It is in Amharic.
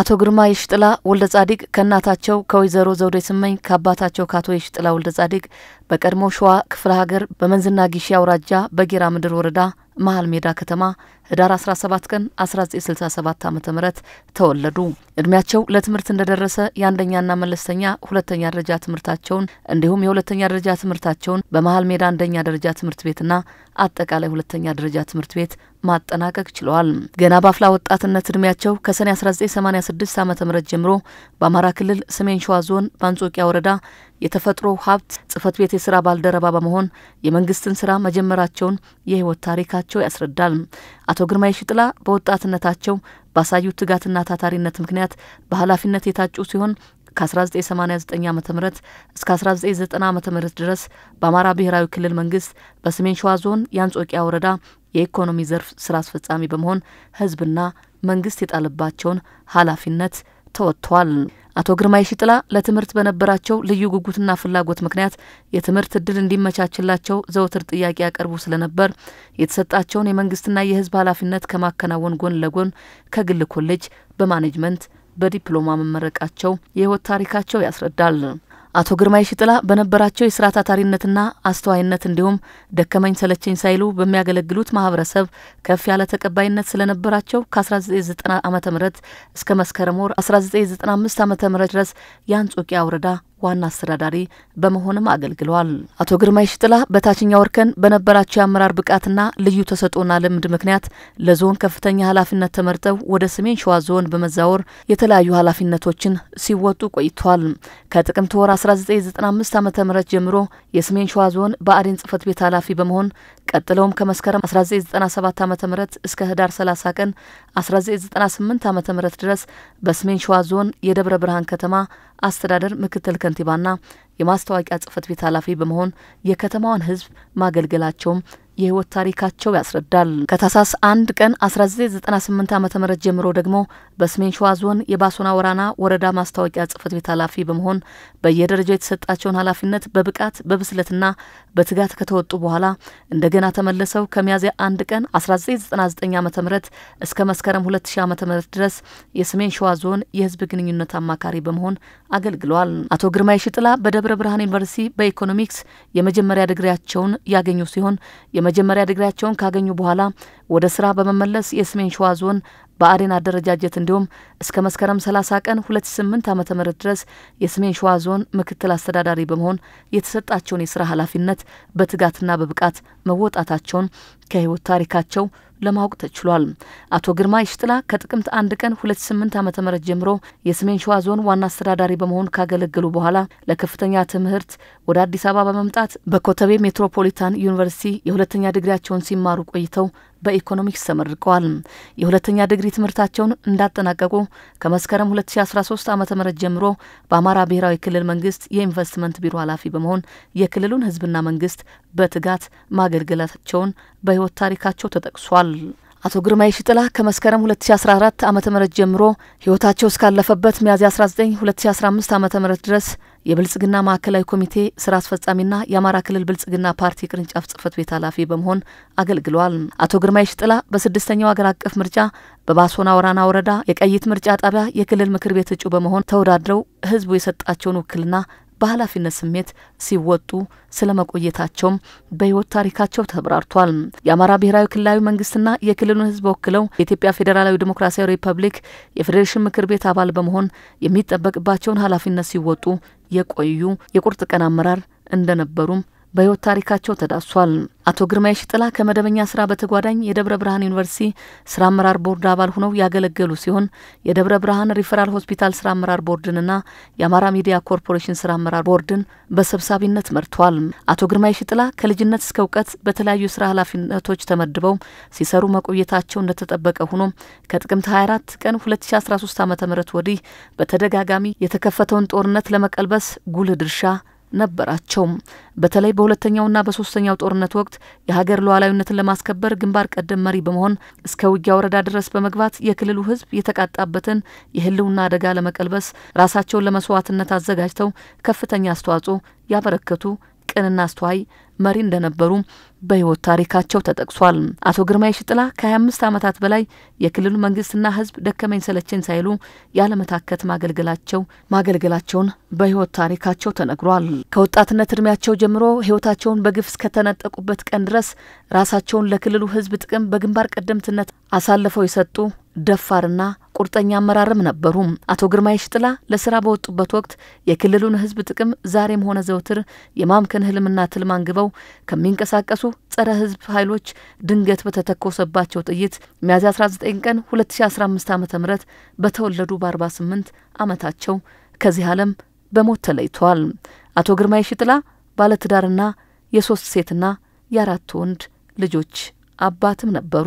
አቶ ግርማ የሽጥላ ወልደ ጻዲቅ ከእናታቸው ከወይዘሮ ዘውዴ ስመኝ ከአባታቸው ከአቶ የሽጥላ ወልደ ጻዲቅ በቀድሞ ሸዋ ክፍለ ሀገር በመንዝና ጊሺ አውራጃ በጌራ ምድር ወረዳ መሀል ሜዳ ከተማ ህዳር 17 ቀን 1967 ዓ ም ተወለዱ። እድሜያቸው ለትምህርት እንደደረሰ የአንደኛና መለስተኛ ሁለተኛ ደረጃ ትምህርታቸውን እንዲሁም የሁለተኛ ደረጃ ትምህርታቸውን በመሀል ሜዳ አንደኛ ደረጃ ትምህርት ቤትና አጠቃላይ ሁለተኛ ደረጃ ትምህርት ቤት ማጠናቀቅ ችለዋል። ገና በአፍላ ወጣትነት እድሜያቸው ከሰኔ 1986 ዓ ም ጀምሮ በአማራ ክልል ሰሜን ሸዋ ዞን በአንጾቂያ ወረዳ የተፈጥሮ ሀብት ጽህፈት ቤት የስራ ባልደረባ በመሆን የመንግስትን ስራ መጀመራቸውን የህይወት ታሪካቸው ያስረዳል። አቶ ግርማይ ሽጥላ በወጣትነታቸው ባሳዩት ትጋትና ታታሪነት ምክንያት በኃላፊነት የታጩ ሲሆን ከ1989 ዓ ም እስከ 1990 ዓ ም ድረስ በአማራ ብሔራዊ ክልል መንግስት በሰሜን ሸዋ ዞን የአንጾቂያ ወረዳ የኢኮኖሚ ዘርፍ ስራ አስፈጻሚ በመሆን ህዝብና መንግስት የጣለባቸውን ኃላፊነት ተወጥቷል። አቶ ግርማ የሺጥላ ለትምህርት በነበራቸው ልዩ ጉጉትና ፍላጎት ምክንያት የትምህርት እድል እንዲመቻችላቸው ዘውትር ጥያቄ ያቀርቡ ስለነበር የተሰጣቸውን የመንግስትና የህዝብ ኃላፊነት ከማከናወን ጎን ለጎን ከግል ኮሌጅ በማኔጅመንት በዲፕሎማ መመረቃቸው የህይወት ታሪካቸው ያስረዳል። አቶ ግርማ ይሽጥላ በነበራቸው የስራ ታታሪነትና አስተዋይነት እንዲሁም ደከመኝ ሰለቸኝ ሳይሉ በሚያገለግሉት ማህበረሰብ ከፍ ያለ ተቀባይነት ስለነበራቸው ከ1990 ዓ ም እስከ መስከረም ወር 1995 ዓ ም ድረስ የአንጾቂያ ወረዳ ዋና አስተዳዳሪ በመሆንም አገልግለዋል። አቶ ግርማይ ሽጥላ በታችኛው እርከን በነበራቸው የአመራር ብቃትና ልዩ ተሰጥኦና ልምድ ምክንያት ለዞን ከፍተኛ ኃላፊነት ተመርጠው ወደ ሰሜን ሸዋ ዞን በመዛወር የተለያዩ ኃላፊነቶችን ሲወጡ ቆይተዋል። ከጥቅምት ወር 1995 ዓ ም ጀምሮ የሰሜን ሸዋ ዞን በአዴን ጽህፈት ቤት ኃላፊ በመሆን ቀጥለውም ከመስከረም 1997 ዓ ም እስከ ህዳር 30 ቀን 1998 ዓ ም ድረስ በሰሜን ሸዋ ዞን የደብረ ብርሃን ከተማ አስተዳደር ምክትል ከንቲባና የማስታወቂያ ጽህፈት ቤት ኃላፊ በመሆን የከተማዋን ህዝብ ማገልገላቸውም የህይወት ታሪካቸው ያስረዳል። ከታሳስ አንድ ቀን 1998 ዓ ም ጀምሮ ደግሞ በሰሜን ሸዋ ዞን የባሶና ወራና ወረዳ ማስታወቂያ ጽህፈት ቤት ኃላፊ በመሆን በየደረጃው የተሰጣቸውን ኃላፊነት በብቃት በብስለትና በትጋት ከተወጡ በኋላ እንደገና ተመልሰው ከሚያዝያ አንድ ቀን 1999 ዓ ም እስከ መስከረም 2000 ዓ ም ድረስ የሰሜን ሸዋ ዞን የህዝብ ግንኙነት አማካሪ በመሆን አገልግሏል። አቶ ግርማይ ሽጥላ በደብረ ብርሃን ዩኒቨርሲቲ በኢኮኖሚክስ የመጀመሪያ ድግሪያቸውን ያገኙ ሲሆን የመጀመሪያ ድግሪያቸውን ካገኙ በኋላ ወደ ስራ በመመለስ የሰሜን ሸዋ ዞን በአዴን አደረጃጀት እንዲሁም እስከ መስከረም 30 ቀን 2008 ም ድረስ የሰሜን ሸዋ ዞን ምክትል አስተዳዳሪ በመሆን የተሰጣቸውን የስራ ኃላፊነት በትጋትና በብቃት መወጣታቸውን ከህይወት ታሪካቸው ለማወቅ ተችሏል። አቶ ግርማ ይሽጥላ ከጥቅምት አንድ ቀን 28 ዓ ም ጀምሮ የሰሜን ሸዋ ዞን ዋና አስተዳዳሪ በመሆን ካገለገሉ በኋላ ለከፍተኛ ትምህርት ወደ አዲስ አበባ በመምጣት በኮተቤ ሜትሮፖሊታን ዩኒቨርሲቲ የሁለተኛ ድግሪያቸውን ሲማሩ ቆይተው በኢኮኖሚክስ ተመርቀዋል። የሁለተኛ ዲግሪ ትምህርታቸውን እንዳጠናቀቁ ከመስከረም 2013 ዓ ም ጀምሮ በአማራ ብሔራዊ ክልል መንግስት የኢንቨስትመንት ቢሮ ኃላፊ በመሆን የክልሉን ህዝብና መንግስት በትጋት ማገልገላቸውን በህይወት ታሪካቸው ተጠቅሷል። አቶ ግርማይ ሽጥላ ከመስከረም 2014 ዓ ም ጀምሮ ህይወታቸው እስካለፈበት ሚያዝያ 19 2015 ዓ ም ድረስ የብልጽግና ማዕከላዊ ኮሚቴ ስራ አስፈጻሚና የአማራ ክልል ብልጽግና ፓርቲ ቅርንጫፍ ጽህፈት ቤት ኃላፊ በመሆን አገልግሏል። አቶ ግርማይ ሽጥላ በስድስተኛው አገር አቀፍ ምርጫ በባሶና ወራና ወረዳ የቀይት ምርጫ ጣቢያ የክልል ምክር ቤት እጩ በመሆን ተወዳድረው ህዝቡ የሰጣቸውን ውክልና በኃላፊነት ስሜት ሲወጡ ስለ መቆየታቸውም በህይወት ታሪካቸው ተብራርቷል። የአማራ ብሔራዊ ክልላዊ መንግስትና የክልሉን ህዝብ ወክለው የኢትዮጵያ ፌዴራላዊ ዲሞክራሲያዊ ሪፐብሊክ የፌዴሬሽን ምክር ቤት አባል በመሆን የሚጠበቅባቸውን ኃላፊነት ሲወጡ የቆዩ የቁርጥ ቀን አመራር እንደነበሩም በሕይወት ታሪካቸው ተዳሷል። አቶ ግርማ ሽጥላ ከመደበኛ ስራ በተጓዳኝ የደብረ ብርሃን ዩኒቨርሲቲ ስራ አመራር ቦርድ አባል ሆነው ያገለገሉ ሲሆን የደብረ ብርሃን ሪፈራል ሆስፒታል ስራ አመራር ቦርድንና የአማራ ሚዲያ ኮርፖሬሽን ስራ አመራር ቦርድን በሰብሳቢነት መርቷል። አቶ ግርማ የሺጥላ ከልጅነት እስከ እውቀት በተለያዩ ስራ ኃላፊነቶች ተመድበው ሲሰሩ መቆየታቸው እንደተጠበቀ ሆኖ ከጥቅምት 24 ቀን 2013 ዓ ም ወዲህ በተደጋጋሚ የተከፈተውን ጦርነት ለመቀልበስ ጉልህ ድርሻ ነበራቸው። በተለይ በሁለተኛውና በሶስተኛው ጦርነት ወቅት የሀገር ሉዓላዊነትን ለማስከበር ግንባር ቀደም መሪ በመሆን እስከ ውጊያ ወረዳ ድረስ በመግባት የክልሉ ሕዝብ የተቃጣበትን የህልውና አደጋ ለመቀልበስ ራሳቸውን ለመስዋዕትነት አዘጋጅተው ከፍተኛ አስተዋጽኦ ያበረከቱ ቅንና አስተዋይ መሪ እንደነበሩ በህይወት ታሪካቸው ተጠቅሷል። አቶ ግርማ የሽጥላ ከ25 ዓመታት በላይ የክልሉ መንግስትና ህዝብ ደከመኝ ሰለቸኝ ሳይሉ ያለመታከት ማገልገላቸው ማገልገላቸውን በህይወት ታሪካቸው ተነግሯል። ከወጣትነት እድሜያቸው ጀምሮ ህይወታቸውን በግፍ እስከተነጠቁበት ቀን ድረስ ራሳቸውን ለክልሉ ህዝብ ጥቅም በግንባር ቀደምትነት አሳልፈው የሰጡ ደፋርና ቁርጠኛ አመራርም ነበሩ። አቶ ግርማይ ሽጥላ ለስራ በወጡበት ወቅት የክልሉን ህዝብ ጥቅም ዛሬም ሆነ ዘውትር የማምከን ህልምና ትልም አንግበው ከሚንቀሳቀሱ ጸረ ህዝብ ኃይሎች ድንገት በተተኮሰባቸው ጥይት ሚያዝያ 19 ቀን 2015 ዓ ም በተወለዱ በ48 ዓመታቸው ከዚህ ዓለም በሞት ተለይተዋል። አቶ ግርማይ ሽጥላ ባለትዳርና የሶስት ሴትና የአራት ወንድ ልጆች አባትም ነበሩ።